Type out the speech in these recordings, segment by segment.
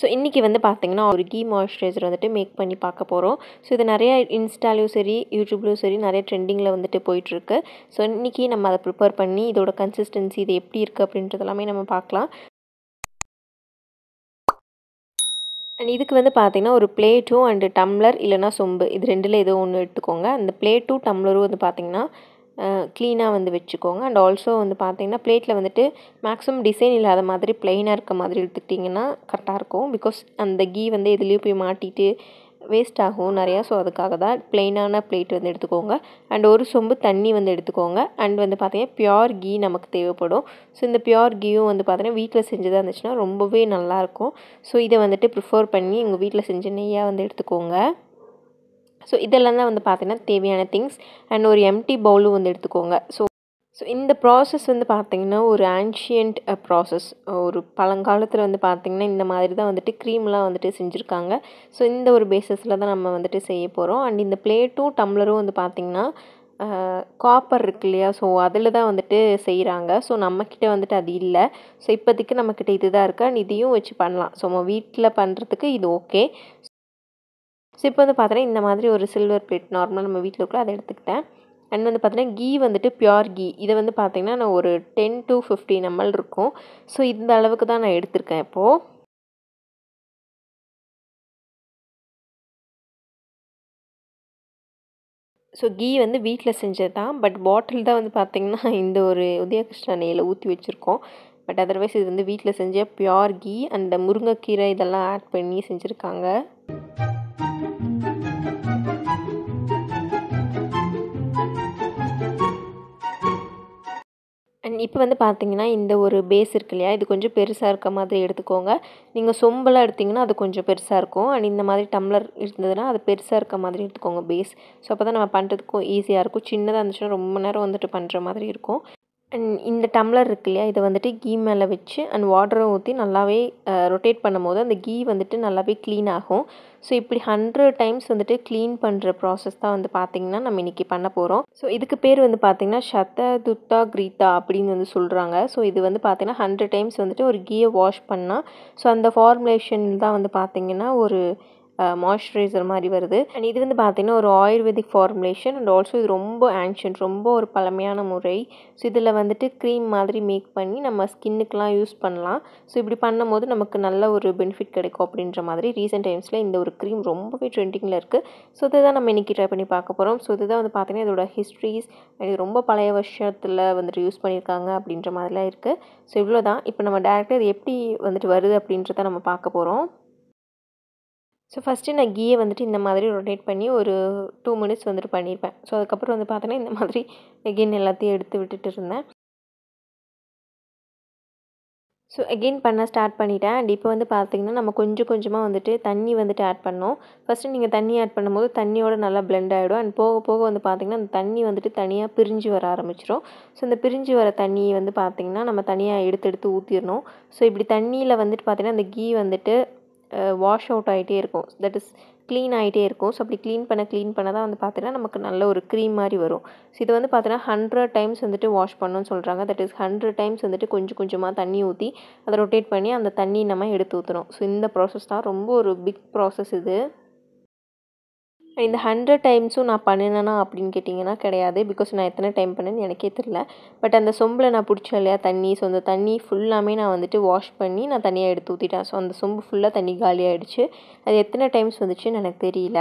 so இன்றைக்கி வந்து பார்த்திங்கன்னா ஒரு கீ மாய்ஸ்சரைசர் வந்துட்டு மேக் பண்ணி பார்க்க போகிறோம் ஸோ இது நிறையா இன்ஸ்டாலையும் சரி யூடியூப்லேயும் சரி நிறைய ட்ரெண்டிங்கில் வந்துட்டு போயிட்டுருக்கு ஸோ இன்றைக்கி நம்ம அதை ப்ரிப்பேர் பண்ணி இதோட கன்சிஸ்டன்சி இது எப்படி இருக்குது அப்படின்றது எல்லாமே நம்ம பார்க்கலாம் அண்ட் இதுக்கு வந்து பார்த்திங்கன்னா ஒரு பிளேட்டும் அண்டு டம்ளர் இல்லைனா சொம்பு இது ரெண்டில் ஏதோ ஒன்று எடுத்துக்கோங்க அந்த பிளேட்டும் டம்ளரும் வந்து பார்த்திங்கன்னா க்ளீனாக வந்து வச்சுக்கோங்க அண்ட் ஆல்சோ வந்து பார்த்தீங்கன்னா பிளேட்டில் வந்துட்டு மேக்ஸிமம் டிசைன் இல்லாத மாதிரி ப்ளெயினாக இருக்க மாதிரி எடுத்துக்கிட்டிங்கன்னா கரெக்டாக இருக்கும் பிகாஸ் அந்த கீ வந்து எதுலேயும் போய் மாட்டிட்டு வேஸ்ட் ஆகும் நிறையா ஸோ அதுக்காக தான் ப்ளெயினான பிளேட் வந்து எடுத்துக்கோங்க அண்ட் ஒரு சொம்பு தண்ணி வந்து எடுத்துக்கோங்க அண்ட் வந்து பார்த்தீங்கன்னா பியோர் கீ நமக்கு தேவைப்படும் ஸோ இந்த பியோர் கீயும் வந்து பார்த்தீங்கன்னா வீட்டில் செஞ்சதாக இருந்துச்சுன்னா ரொம்பவே நல்லாயிருக்கும் ஸோ இதை வந்துட்டு ப்ரிஃபர் பண்ணி உங்கள் வீட்டில் செஞ்ச நெய்யாக வந்து எடுத்துக்கோங்க ஸோ இதெல்லாம் தான் வந்து பார்த்திங்கன்னா தேவையான திங்ஸ் அண்ட் ஒரு எம்டி பவுலும் வந்து எடுத்துக்கோங்க ஸோ ஸோ இந்த ப்ராசஸ் வந்து பார்த்திங்கன்னா ஒரு ஆன்ஷியண்ட் ப்ராசஸ் uh, ஒரு பழங்காலத்தில் வந்து பார்த்திங்கன்னா இந்த மாதிரி தான் வந்துட்டு க்ரீம்லாம் வந்துட்டு செஞ்சுருக்காங்க ஸோ இந்த ஒரு பேஸஸில் தான் நம்ம வந்துட்டு செய்ய போகிறோம் அண்ட் இந்த பிளேட்டும் டம்ளரும் வந்து பார்த்திங்கன்னா காப்பர் uh, இருக்கு இல்லையா ஸோ அதில் தான் வந்துட்டு செய்கிறாங்க ஸோ நம்மக்கிட்ட வந்துட்டு அது இல்லை ஸோ இப்போதைக்கு நம்மக்கிட்ட இது தான் இருக்குது அண்ட் இதையும் வச்சு பண்ணலாம் ஸோ நம்ம வீட்டில் பண்ணுறதுக்கு இது ஓகே ஸோ இப்போ வந்து பார்த்தோன்னா இந்த மாதிரி ஒரு சில்வர் பிளேட் நார்மலாக நம்ம வீட்டில் இருக்கோம் அதை எடுத்துக்கிட்டேன் அண்ட் வந்து பார்த்தீங்கன்னா கீ வந்துட்டு பியோர் கீ இதை வந்து பார்த்திங்கன்னா நான் ஒரு டென் டு ஃபிஃப்டி எம்எல் இருக்கும் ஸோ இந்த அளவுக்கு தான் நான் எடுத்திருக்கேன் இப்போது ஸோ கீ வந்து வீட்டில் செஞ்சது தான் பட் பாட்டில் தான் வந்து பார்த்திங்கன்னா இந்த ஒரு உதயகிருஷ்ணா நெய்யில் ஊற்றி வச்சுருக்கோம் பட் அதர்வைஸ் இது வந்து வீட்டில் செஞ்ச பியோர் கீ அந்த முருங்கைக்கீரை இதெல்லாம் ஆட் பண்ணி செஞ்சுருக்காங்க இப்போ வந்து பார்த்தீங்கன்னா இந்த ஒரு பேஸ் இருக்கு இல்லையா இது கொஞ்சம் பெருசாக இருக்க மாதிரி எடுத்துக்கோங்க நீங்கள் சொம்பெல்லாம் எடுத்திங்கன்னா அது கொஞ்சம் பெருசாக இருக்கும் அண்ட் இந்த மாதிரி டம்ளர் இருந்ததுன்னா அது பெருசாக இருக்க மாதிரி எடுத்துக்கோங்க பேஸ் ஸோ அப்போ தான் நம்ம பண்ணுறதுக்கும் ஈஸியாக இருக்கும் சின்னதாக இருந்துச்சுன்னா ரொம்ப நேரம் வந்துட்டு பண்ணுற மாதிரி இருக்கும் அண்ட் இந்த டம்ளர் இருக்கு இல்லையா இதை வந்துட்டு கீ மேலே வச்சு அண்ட் வாட்டரை ஊற்றி நல்லாவே ரொட்டேட் பண்ணும் போது அந்த கீ வந்துட்டு நல்லாவே க்ளீன் ஆகும் ஸோ இப்படி ஹண்ட்ரட் டைம்ஸ் வந்துட்டு க்ளீன் பண்ணுற ப்ராசஸ் தான் வந்து பார்த்திங்கன்னா நம்ம இன்றைக்கி பண்ண போகிறோம் ஸோ இதுக்கு பேர் வந்து பார்த்திங்கன்னா சத்த துத்தா கிரீத்தா அப்படின்னு வந்து சொல்கிறாங்க ஸோ இது வந்து பார்த்திங்கன்னா ஹண்ட்ரட் டைம்ஸ் வந்துட்டு ஒரு கீயை வாஷ் பண்ணால் ஸோ அந்த ஃபார்முலேஷன் தான் வந்து பார்த்திங்கன்னா ஒரு மாய்ஸ்சரைசர் மாதிரி வருது அண்ட் இது வந்து பார்த்திங்கன்னா ஒரு ஆயுர்வேதிக் ஃபார்முலேஷன் அண்ட் ஆல்சோ இது ரொம்ப ஆன்ஷியன்ட் ரொம்ப ஒரு பழமையான முறை ஸோ இதில் வந்துட்டு க்ரீம் மாதிரி மேக் பண்ணி நம்ம ஸ்கின்னுக்கெலாம் யூஸ் பண்ணலாம் ஸோ இப்படி பண்ணும் போது நமக்கு நல்ல ஒரு பெனிஃபிட் கிடைக்கும் அப்படின்ற மாதிரி ரீசெண்ட் டைம்ஸில் இந்த ஒரு க்ரீம் ரொம்பவே ட்ரெண்டிங்கில் இருக்குது ஸோ இதை தான் நம்ம இன்றைக்கி ட்ரை பண்ணி பார்க்க போகிறோம் ஸோ இதுதான் வந்து பார்த்திங்கன்னா இதோட ஹிஸ்ட்ரிஸ் அண்ட் இது ரொம்ப பழைய வருஷத்தில் வந்துட்டு யூஸ் பண்ணியிருக்காங்க அப்படின்ற மாதிரிலாம் இருக்குது ஸோ இவ்வளோ தான் இப்போ நம்ம டேரெக்டாக இது எப்படி வந்துட்டு வருது அப்படின்றத நம்ம பார்க்க போகிறோம் ஸோ ஃபஸ்ட்டு நான் கீயை வந்துட்டு இந்த மாதிரி ரொட்டேட் பண்ணி ஒரு டூ மினிட்ஸ் வந்துட்டு பண்ணியிருப்பேன் ஸோ அதுக்கப்புறம் வந்து பார்த்தோன்னா இந்த மாதிரி எகெயின் எல்லாத்தையும் எடுத்து விட்டுட்டு இருந்தேன் ஸோ எகெயின் பண்ண ஸ்டார்ட் பண்ணிட்டேன் அண்ட் இப்போ வந்து பார்த்திங்கன்னா நம்ம கொஞ்சம் கொஞ்சமாக வந்துட்டு தண்ணி வந்துட்டு ஆட் பண்ணோம் ஃபஸ்ட்டு நீங்கள் தண்ணி ஆட் பண்ணும்போது தண்ணியோடு நல்லா பிளெண்ட் ஆகிடும் அண்ட் போக போக வந்து பார்த்திங்கன்னா அந்த தண்ணி வந்துட்டு தனியாக பிரிஞ்சு வர ஆரம்பிச்சிடும் ஸோ இந்த பிரிஞ்சு வர தண்ணியை வந்து பார்த்திங்கன்னா நம்ம தனியாக எடுத்து எடுத்து ஊற்றிடணும் ஸோ இப்படி தண்ணியில் வந்துட்டு பார்த்திங்கன்னா அந்த கீ வந்துட்டு வாஷ் அவுட் ஆகிட்டே இருக்கும் தட் இஸ் க்ளீன் ஆகிட்டே இருக்கும் ஸோ அப்படி க்ளீன் பண்ண க்ளீன் பண்ண தான் வந்து பார்த்தீங்கன்னா நமக்கு நல்ல ஒரு க்ரீம் மாதிரி வரும் ஸோ இது வந்து பார்த்தீங்கன்னா ஹண்ட்ரட் டைம்ஸ் வந்துட்டு வாஷ் பண்ணணும்னு சொல்கிறாங்க தட் இஸ் ஹண்ட்ரட் டைம்ஸ் வந்துட்டு கொஞ்சம் கொஞ்சமாக தண்ணி ஊற்றி அதை ரொட்டேட் பண்ணி அந்த தண்ணி நம்ம எடுத்து ஊற்றுறோம் ஸோ இந்த ப்ராசஸ் தான் ரொம்ப ஒரு பிக் ப்ராசஸ் இது இந்த ஹண்ட்ரட் டைம்ஸும் நான் பண்ணினேனா அப்படின்னு கேட்டிங்கன்னா கிடையாது பிகாஸ் நான் எத்தனை டைம் பண்ணேன்னு எனக்கே தெரில பட் அந்த சொம்பில் நான் பிடிச்சேன் இல்லையா தண்ணி ஸோ அந்த தண்ணி ஃபுல்லாமே நான் வந்துட்டு வாஷ் பண்ணி நான் தனியாக எடுத்து ஊற்றிட்டேன் ஸோ அந்த சொம்பு ஃபுல்லாக தண்ணி காலியாகிடுச்சு அது எத்தனை டைம்ஸ் வந்துச்சுன்னு எனக்கு தெரியல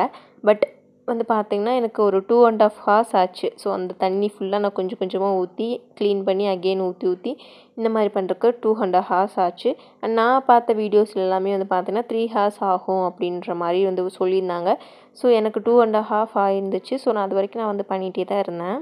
பட் வந்து பார்த்திங்கன்னா எனக்கு ஒரு டூ அண்ட் ஆஃப் ஹார்ஸ் ஆச்சு ஸோ அந்த தண்ணி ஃபுல்லாக நான் கொஞ்சம் கொஞ்சமாக ஊற்றி க்ளீன் பண்ணி அகெயின் ஊற்றி ஊற்றி இந்த மாதிரி பண்ணுறக்கு டூ அண்ட் ஆஃப் ஹார்ஸ் ஆச்சு அண்ட் நான் பார்த்த வீடியோஸ் எல்லாமே வந்து பார்த்திங்கன்னா த்ரீ ஹார்ஸ் ஆகும் அப்படின்ற மாதிரி வந்து சொல்லியிருந்தாங்க ஸோ எனக்கு டூ அண்ட் ஹாஃப் ஆயிருந்துச்சு ஸோ நான் அது வரைக்கும் நான் வந்து பண்ணிகிட்டே தான் இருந்தேன்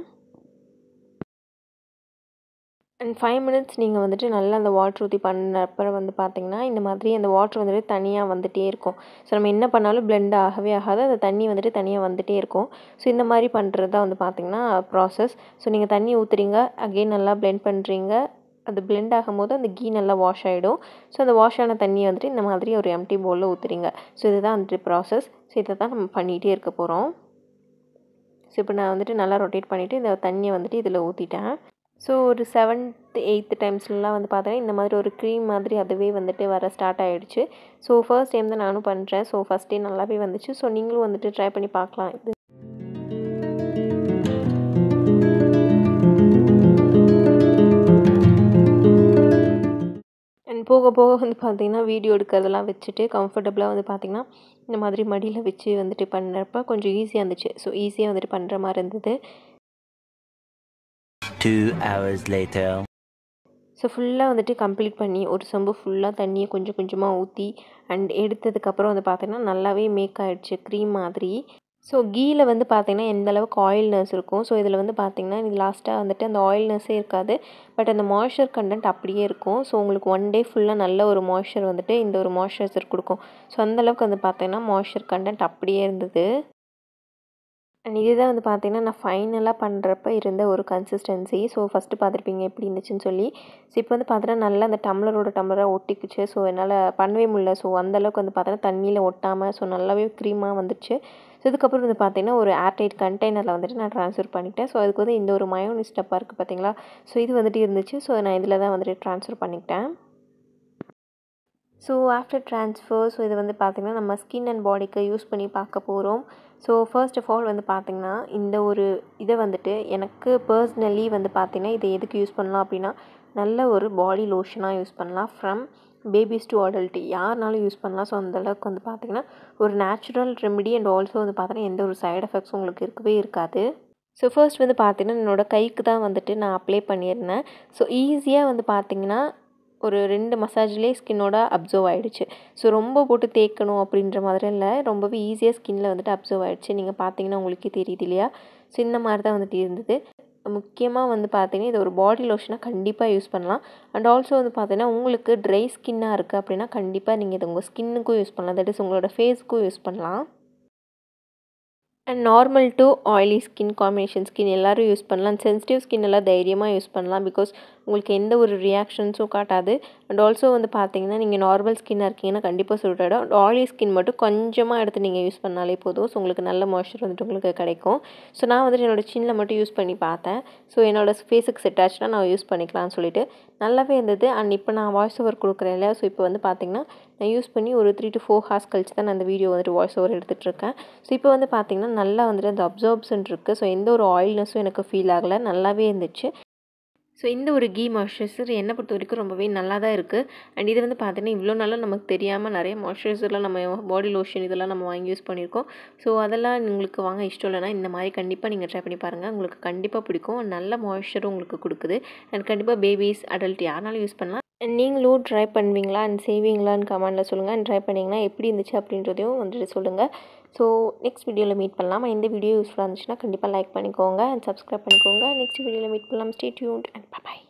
அண்ட் ஃபைவ் மினிட்ஸ் நீங்கள் வந்துட்டு நல்லா அந்த வாட்ரு ஊற்றி பண்ணப்புறம் வந்து பார்த்தீங்கன்னா இந்த மாதிரி அந்த வாட்ரு வந்துட்டு தனியாக வந்துகிட்டே இருக்கும் ஸோ நம்ம என்ன பண்ணாலும் பிளெண்ட் ஆகவே ஆகாது அந்த தண்ணி வந்துட்டு தனியாக வந்துகிட்டே இருக்கும் ஸோ இந்த மாதிரி பண்ணுறது தான் வந்து பார்த்திங்கன்னா ப்ராசஸ் ஸோ நீங்கள் தண்ணி ஊற்றுறீங்க அகெயின் நல்லா பிளெண்ட் பண்ணுறீங்க அது பிளெண்ட் ஆகும்போது அந்த கீ நல்லா வாஷ் ஆகிடும் ஸோ அந்த வாஷ் ஆன தண்ணியை வந்துட்டு இந்த மாதிரி ஒரு எம்டி போலில் ஊற்றுறீங்க ஸோ இதுதான் வந்துட்டு ப்ராசஸ் ஸோ இதை தான் நம்ம பண்ணிகிட்டே இருக்க போகிறோம் ஸோ இப்போ நான் வந்துட்டு நல்லா ரொட்டேட் பண்ணிவிட்டு இந்த தண்ணியை வந்துட்டு இதில் ஊற்றிட்டேன் ஸோ ஒரு செவன்த் எயித்து டைம்ஸ்லலாம் வந்து பார்த்தீங்கன்னா இந்த மாதிரி ஒரு க்ரீம் மாதிரி அதுவே வந்துட்டு வர ஸ்டார்ட் ஆகிடுச்சு ஸோ ஃபர்ஸ்ட் டைம் தான் நானும் பண்ணுறேன் ஸோ ஃபஸ்ட் டே நல்லாவே வந்துச்சு ஸோ நீங்களும் வந்துட்டு ட்ரை பண்ணி பார்க்கலாம் இது போக போக வந்து பார்த்திங்கன்னா வீடியோ எடுக்கிறதெல்லாம் வச்சுட்டு கம்ஃபர்டபுளாக வந்து பார்த்திங்கன்னா இந்த மாதிரி மடியில் வச்சு வந்துட்டு பண்ணுறப்ப கொஞ்சம் ஈஸியாக இருந்துச்சு ஸோ ஈஸியாக வந்துட்டு பண்ணுற மாதிரி இருந்தது ஸோ ஃபுல்லாக வந்துட்டு கம்ப்ளீட் பண்ணி ஒரு சொம்பு ஃபுல்லாக தண்ணியை கொஞ்சம் கொஞ்சமாக ஊற்றி அண்ட் எடுத்ததுக்கப்புறம் வந்து பார்த்திங்கன்னா நல்லாவே மேக் ஆகிடுச்சு க்ரீம் மாதிரி ஸோ கீயில் வந்து பார்த்திங்கன்னா எந்தளவுக்கு ஆயில்னஸ் இருக்கும் ஸோ இதில் வந்து பார்த்திங்கன்னா இது லாஸ்ட்டாக வந்துட்டு அந்த ஆயில்னஸ்ஸே இருக்காது பட் அந்த மாய்ஸ்சர் கண்டென்ட் அப்படியே இருக்கும் ஸோ உங்களுக்கு ஒன் டே ஃபுல்லாக நல்ல ஒரு மாய்ஸ்சர் வந்துட்டு இந்த ஒரு மாய்ஸ்சரைசர் கொடுக்கும் ஸோ அந்தளவுக்கு வந்து பார்த்திங்கன்னா மாய்ஸ்சர் கண்டென்ட் அப்படியே இருந்தது அண்ட் இதுதான் வந்து பார்த்திங்கன்னா நான் ஃபைனலாக பண்ணுறப்ப இருந்த ஒரு கன்சிஸ்டன்சி ஸோ ஃபஸ்ட்டு பார்த்துருப்பீங்க எப்படி இருந்துச்சுன்னு சொல்லி ஸோ இப்போ வந்து பார்த்தீங்கன்னா நல்லா அந்த டம்ளரோட டம்ளராக ஒட்டிக்குச்சு ஸோ என்னால் பண்ணவே முடியல ஸோ அந்தளவுக்கு வந்து பார்த்தீங்கன்னா தண்ணியில் ஒட்டாமல் ஸோ நல்லாவே க்ரீமாக வந்துச்சு ஸோ இதுக்கப்புறம் வந்து பார்த்தீங்கன்னா ஒரு ஏர்டைட் கண்டெய்னரில் வந்துட்டு நான் ட்ரான்ஸ்ஃபர் பண்ணிட்டேன் ஸோ அதுக்கு வந்து இந்த ஒரு மயோனிஸ் டப்பாக இருக்குது பார்த்திங்களா ஸோ இது வந்துட்டு இருந்துச்சு ஸோ நான் இதில் தான் வந்துட்டு ட்ரான்ஸ்ஃபர் பண்ணிக்கிட்டேன் ஸோ ஆஃப்டர் ட்ரான்ஸ்ஃபர் ஸோ இது வந்து பார்த்திங்கன்னா நம்ம ஸ்கின் அண்ட் பாடிக்கு யூஸ் பண்ணி பார்க்க போகிறோம் ஸோ ஃபர்ஸ்ட் ஆஃப் ஆல் வந்து பார்த்திங்கன்னா இந்த ஒரு இதை வந்துட்டு எனக்கு பர்சனலி வந்து பார்த்திங்கன்னா இதை எதுக்கு யூஸ் பண்ணலாம் அப்படின்னா நல்ல ஒரு பாடி லோஷனாக யூஸ் பண்ணலாம் ஃப்ரம் பேபிஸ் டு அடல்ட்டு யாருனாலும் யூஸ் பண்ணலாம் ஸோ அந்தளவுக்கு வந்து பார்த்திங்கன்னா ஒரு நேச்சுரல் ரெமெடி அண்ட் ஆல்சோ வந்து பார்த்தீங்கன்னா எந்த ஒரு சைடு எஃபெக்ட்ஸும் உங்களுக்கு இருக்கவே இருக்காது ஸோ ஃபர்ஸ்ட் வந்து பார்த்திங்கன்னா என்னோடய கைக்கு தான் வந்துட்டு நான் அப்ளை பண்ணியிருந்தேன் ஸோ ஈஸியாக வந்து பார்த்திங்கன்னா ஒரு ரெண்டு மசாஜ்லேயே ஸ்கின்னோட அப்சர்வ் ஆகிடுச்சு ஸோ ரொம்ப போட்டு தேய்க்கணும் அப்படின்ற மாதிரி இல்லை ரொம்பவே ஈஸியாக ஸ்கின்னில் வந்துட்டு அப்சர்வ் ஆகிடுச்சு நீங்கள் பார்த்தீங்கன்னா உங்களுக்கே தெரியுது இல்லையா ஸோ இந்த மாதிரி தான் வந்துட்டு இருந்தது முக்கியமாக வந்து பார்த்தீங்கன்னா இது ஒரு பாடி லோஷனாக கண்டிப்பாக யூஸ் பண்ணலாம் அண்ட் ஆல்சோ வந்து பார்த்திங்கன்னா உங்களுக்கு ட்ரை ஸ்கின்னாக இருக்குது அப்படின்னா கண்டிப்பாக நீங்கள் இது உங்கள் ஸ்கின்னுக்கும் யூஸ் பண்ணலாம் தட் இஸ் உங்களோட ஃபேஸுக்கும் யூஸ் பண்ணலாம் and normal to oily skin combination skin எல்லோரும் யூஸ் பண்ணலாம் சென்சிட்டிவ் ஸ்கின் எல்லாம் தைரியமாக யூஸ் பண்ணலாம் பிகாஸ் உங்களுக்கு எந்த ஒரு ரியாக்ஷன்ஸும் காட்டாது அண்ட் ஆல்சோ வந்து பார்த்தீங்கன்னா நீங்கள் நார்மல் ஸ்கின்னாக இருக்கீங்கன்னா கண்டிப்பாக அண்ட் ஆயிலி ஸ்கின் மட்டும் கொஞ்சமாக எடுத்து நீங்கள் யூஸ் பண்ணாலே போதும் ஸோ உங்களுக்கு நல்ல மாய்ச்சர் வந்துட்டு உங்களுக்கு கிடைக்கும் ஸோ நான் வந்துட்டு என்னோடய சின்னில் மட்டும் யூஸ் பண்ணி பார்த்தேன் ஸோ என்னோடய ஃபேஸுக்கு செட் ஆச்சுன்னா நான் யூஸ் பண்ணிக்கலாம்னு சொல்லிட்டு நல்லாவே இருந்தது அண்ட் இப்போ நான் வாய்ஸ் ஓவர் கொடுக்குறேன் இல்லையா ஸோ இப்போ வந்து பார்த்தீங்கன்னா நான் யூஸ் பண்ணி ஒரு த்ரீ டு ஃபோர் ஹார்ஸ் கழிச்சு தான் நான் அந்த வீடியோ வந்துட்டு வாய்ஸ் ஓவர் எடுத்துகிட்ருக்கேன் ஸோ இப்போ வந்து பார்த்திங்கன்னா நல்லா வந்துட்டு அந்த அப்சர்ப்ஷன் இருக்குது ஸோ எந்த ஒரு ஆயில்னஸும் எனக்கு ஃபீல் ஆகலை நல்லாவே இருந்துச்சு ஸோ இந்த ஒரு கீ மாய்ஸ்சரைசர் என்னை பொறுத்த வரைக்கும் ரொம்பவே நல்லா தான் இருக்குது அண்ட் இது வந்து பார்த்தீங்கன்னா இவ்வளோ நாளாக நமக்கு தெரியாமல் நிறைய மாய்ஸ்சரைசர்லாம் நம்ம பாடி லோஷன் இதெல்லாம் நம்ம வாங்கி யூஸ் பண்ணியிருக்கோம் ஸோ அதெல்லாம் உங்களுக்கு வாங்க இஷ்டம் இல்லைனா இந்த மாதிரி கண்டிப்பாக நீங்கள் ட்ரை பண்ணி பாருங்கள் உங்களுக்கு கண்டிப்பாக பிடிக்கும் நல்ல மாய்ஸ்சரும் உங்களுக்கு கொடுக்குது அண்ட் கண்டிப்பாக பேபிஸ் அடல்ட் யாருனாலும் யூஸ் பண்ணலாம் அண்ட் நீங்களும் ட்ரை பண்ணுவீங்களா அண்ட் செய்வீங்களான்னு கமெண்டில் சொல்லுங்கள் அண்ட் ட்ரை பண்ணிங்கன்னா எப்படி இருந்துச்சு அப்படின்றதையும் வந்துட்டு சொல்லுங்கள் ஸோ நெக்ஸ்ட் வீடியோவில் மீட் பண்ணலாம் எந்த வீடியோ யூஸ்ஃபுல்லாக இருந்துச்சுன்னா கண்டிப்பாக லைக் பண்ணிக்கோங்க அண்ட் சப்ஸ்கிரைப் பண்ணிக்கோங்க நெக்ஸ்ட் வீடியோவில் மீட் பண்ணலாம் ஸ்டே டியூன்ட் அண்ட் பாய்